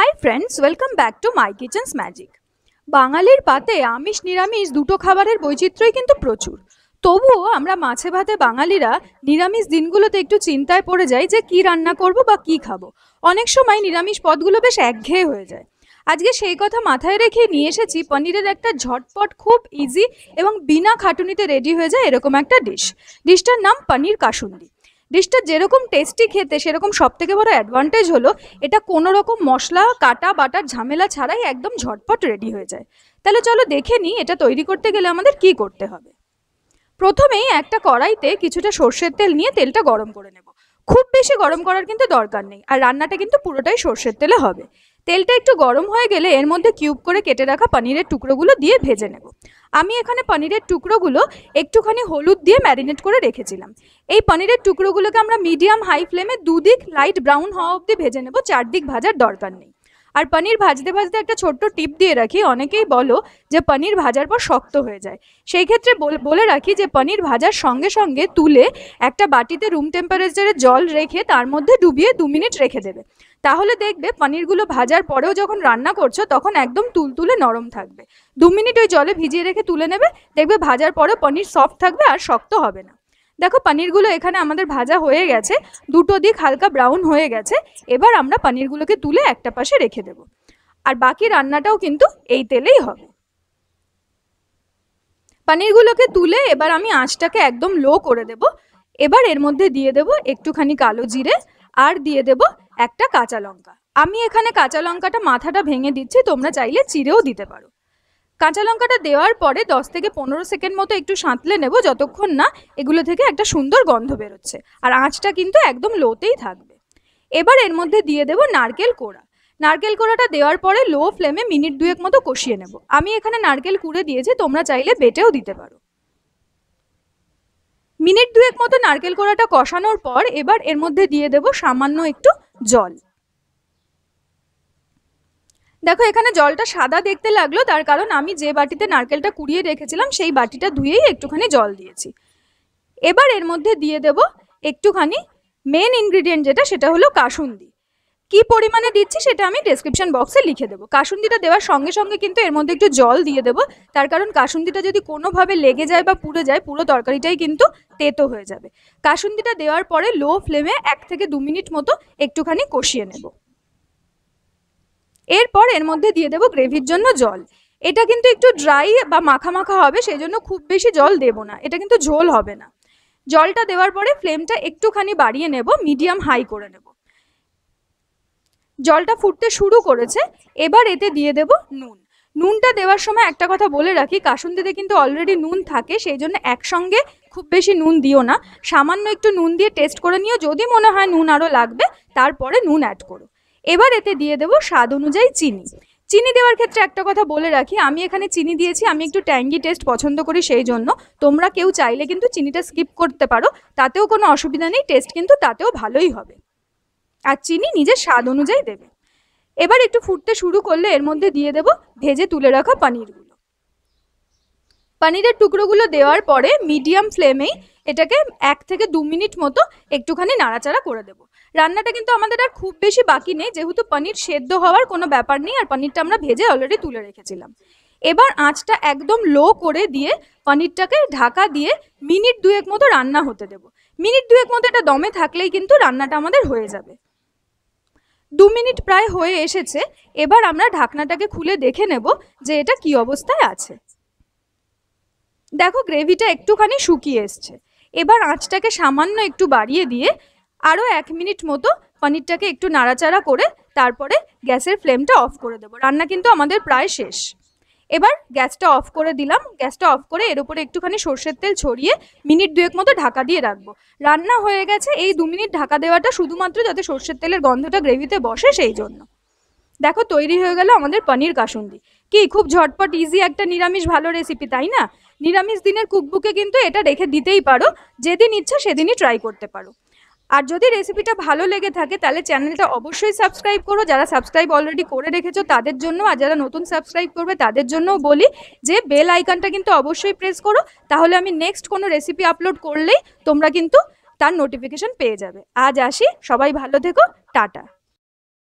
high friends welcome back to my kitchen's magic বাঙালির পাতে আমিষ নিরামিষ দুটো খাবারের বৈচিত্র্যই কিন্তু প্রচুর তবুও আমরা মাছে ভাতে বাঙালিরা নিরামিষ দিনগুলোতে একটু চিন্তায় পড়ে যাই যে কি রান্না করব বা কি খাবো অনেক সময় নিরামিষ পদগুলো বেশ একঘেয়ে হয়ে যায় আজকে সেই কথা মাথায় রেখে নিয়ে এসেছি পনিরের একটা ঝটপট খুব ইজি এবং বিনা খাটুনিতে রেডি হয়ে যায় এরকম একটা ডিশ ডিশটার নাম পনির কাসুন্দি ডিশটা যেরকম টেস্টি খেতে সেরকম সব থেকে বড় অ্যাডভান্টেজ হলো এটা কোনো রকম মশলা কাটা বাটার ঝামেলা ছাড়াই একদম ঝটপট রেডি হয়ে যায় তাহলে চলো দেখে নিই এটা তৈরি করতে গেলে আমাদের কি করতে হবে প্রথমেই একটা কড়াইতে কিছুটা সর্ষের তেল নিয়ে তেলটা গরম করে নেব খুব বেশি গরম করার কিন্তু দরকার নেই আর রান্নাটা কিন্তু পুরোটাই সর্ষের তেলে হবে তেলটা একটু গরম হয়ে গেলে এর মধ্যে কিউব করে কেটে রাখা পানিরের টুকরোগুলো দিয়ে ভেজে নেব আমি এখানে পনিরের টুকরোগুলো একটুখানি হলুদ দিয়ে ম্যারিনেট করে রেখেছিলাম এই পনিরের টুকরোগুলোকে আমরা মিডিয়াম হাই ফ্লেমে দুদিক লাইট ব্রাউন হওয়া অবধি ভেজে নেব চারদিক ভাজার দরকার নেই আর পনির ভাজতে ভাজতে একটা ছোট্ট টিপ দিয়ে রাখি অনেকেই বলো যে পনির ভাজার পর শক্ত হয়ে যায় সেই ক্ষেত্রে বলে রাখি যে পনির ভাজার সঙ্গে সঙ্গে তুলে একটা বাটিতে রুম টেম্পারেচারে জল রেখে তার মধ্যে ডুবিয়ে দু মিনিট রেখে দেবে তাহলে দেখবে পনিরগুলো ভাজার পরেও যখন রান্না করছো তখন একদম তুলতুলে নরম থাকবে দু মিনিট ওই জলে ভিজিয়ে রেখে তুলে নেবে দেখবে ভাজার পরেও পনির সফট থাকবে আর শক্ত হবে না দেখো পানিরগুলো এখানে আমাদের ভাজা হয়ে গেছে দুটো দিক হালকা ব্রাউন হয়ে গেছে এবার আমরা পানিরগুলোকে তুলে একটা পাশে রেখে দেব আর বাকি রান্নাটাও কিন্তু এই তেলেই হবে পানিরগুলোকে তুলে এবার আমি আঁচটাকে একদম লো করে দেব এবার এর মধ্যে দিয়ে দেব একটুখানি কালো জিরে আর দিয়ে দেব একটা কাঁচা লঙ্কা আমি এখানে কাঁচা লঙ্কাটা মাথাটা ভেঙে দিচ্ছি তোমরা চাইলে চিরেও দিতে পারো কাঁচা লঙ্কাটা দেওয়ার পরে দশ থেকে পনেরো সেকেন্ড মতো একটু সাঁতলে নেব যতক্ষণ না এগুলো থেকে একটা সুন্দর গন্ধ বেরোচ্ছে আর আঁচটা কিন্তু একদম লোতেই থাকবে এবার এর মধ্যে দিয়ে দেব নারকেল কোড়া নারকেল কোড়াটা দেওয়ার পরে লো ফ্লেমে মিনিট দুয়েক মতো কষিয়ে নেব আমি এখানে নারকেল কুড়ে দিয়েছি তোমরা চাইলে বেটেও দিতে পারো মিনিট দুয়েক মতো নারকেল কোড়াটা কষানোর পর এবার এর মধ্যে দিয়ে দেব সামান্য একটু জল দেখো এখানে জলটা সাদা দেখতে লাগলো তার কারণ আমি যে বাটিতে নারকেলটা কুড়িয়ে রেখেছিলাম সেই বাটিটা ধুয়েই একটুখানি জল দিয়েছি এবার এর মধ্যে দিয়ে দেব একটুখানি মেন ইনগ্রিডিয়েন্ট যেটা সেটা হলো কাসুন্দি কি পরিমাণে দিচ্ছি সেটা আমি ডেসক্রিপশন বক্সে লিখে দেবো কাসুন্দিটা দেওয়ার সঙ্গে সঙ্গে কিন্তু এর মধ্যে একটু জল দিয়ে দেবো তার কারণ কাসুন্দিটা যদি কোনোভাবে লেগে যায় বা পুড়ে যায় পুরো তরকারিটাই কিন্তু তেতো হয়ে যাবে কাসুন্দিটা দেওয়ার পরে লো ফ্লেমে এক থেকে দু মিনিট মতো একটুখানি কষিয়ে নেবো এরপর এর মধ্যে দিয়ে দেবো গ্রেভির জন্য জল এটা কিন্তু একটু ড্রাই বা মাখা মাখা হবে সেই জন্য খুব বেশি জল দেব না এটা কিন্তু ঝোল হবে না জলটা দেওয়ার পরে ফ্লেমটা একটুখানি বাড়িয়ে নেব মিডিয়াম হাই করে নেব জলটা ফুটতে শুরু করেছে এবার এতে দিয়ে দেব নুন নুনটা দেওয়ার সময় একটা কথা বলে রাখি কাসুন্দিতে কিন্তু অলরেডি নুন থাকে সেই জন্য একসঙ্গে খুব বেশি নুন দিও না সামান্য একটু নুন দিয়ে টেস্ট করে নিও যদি মনে হয় নুন আরও লাগবে তারপরে নুন অ্যাড করো এবার এতে দিয়ে দেবো স্বাদ অনুযায়ী চিনি চিনি দেওয়ার ক্ষেত্রে একটা কথা বলে রাখি আমি এখানে চিনি দিয়েছি আমি একটু ট্যাঙ্গি টেস্ট পছন্দ করি সেই জন্য তোমরা কেউ চাইলে কিন্তু চিনিটা স্কিপ করতে পারো তাতেও কোনো অসুবিধা নেই টেস্ট কিন্তু তাতেও ভালোই হবে আর চিনি নিজের স্বাদ অনুযায়ী দেবে এবার একটু ফুটতে শুরু করলে এর মধ্যে দিয়ে দেব ভেজে তুলে রাখা পানিরগুলো পানিরের টুকরোগুলো দেওয়ার পরে মিডিয়াম ফ্লেমেই এটাকে এক থেকে দু মিনিট মতো একটুখানি নাড়াচাড়া করে দেবো রান্নাটা কিন্তু আমাদের আর খুব বেশি বাকি নেই যেহেতু পনির সেদ্ধ হওয়ার কোনো ব্যাপার নেই আর পনিরটা আমরা ভেজে অলরেডি তুলে রেখেছিলাম এবার আঁচটা একদম লো করে দিয়ে পনিরটাকে ঢাকা দিয়ে মিনিট দুয়েক মতো রান্না হতে দেব মিনিট দুয়েক মতো এটা দমে থাকলেই কিন্তু রান্নাটা আমাদের হয়ে যাবে দু মিনিট প্রায় হয়ে এসেছে এবার আমরা ঢাকনাটাকে খুলে দেখে নেব যে এটা কি অবস্থায় আছে দেখো গ্রেভিটা একটুখানি শুকিয়ে এসছে এবার আঁচটাকে সামান্য একটু বাড়িয়ে দিয়ে আরও এক মিনিট মতো পনিরটাকে একটু নাড়াচাড়া করে তারপরে গ্যাসের ফ্লেমটা অফ করে দেবো রান্না কিন্তু আমাদের প্রায় শেষ এবার গ্যাসটা অফ করে দিলাম গ্যাসটা অফ করে এর উপরে একটুখানি সর্ষের তেল ছড়িয়ে মিনিট দুয়েক মতো ঢাকা দিয়ে রাখবো রান্না হয়ে গেছে এই দু মিনিট ঢাকা দেওয়াটা শুধুমাত্র যাতে সর্ষের তেলের গন্ধটা গ্রেভিতে বসে সেই জন্য দেখো তৈরি হয়ে গেল আমাদের পনির কাসুন্দি কি খুব ঝটপট ইজি একটা নিরামিষ ভালো রেসিপি তাই না নিরামিষ দিনের কুকবুকে কিন্তু এটা রেখে দিতেই পারো যেদিন ইচ্ছা সেদিনই ট্রাই করতে পারো আর যদি রেসিপিটা ভালো লেগে থাকে তাহলে চ্যানেলটা অবশ্যই সাবস্ক্রাইব করো যারা সাবস্ক্রাইব অলরেডি করে রেখেছো তাদের জন্য আর যারা নতুন সাবস্ক্রাইব করবে তাদের জন্যও বলি যে বেল আইকনটা কিন্তু অবশ্যই প্রেস করো তাহলে আমি নেক্সট কোনো রেসিপি আপলোড করলেই তোমরা কিন্তু তার নোটিফিকেশন পেয়ে যাবে আজ আসি সবাই ভালো থেকো টাটা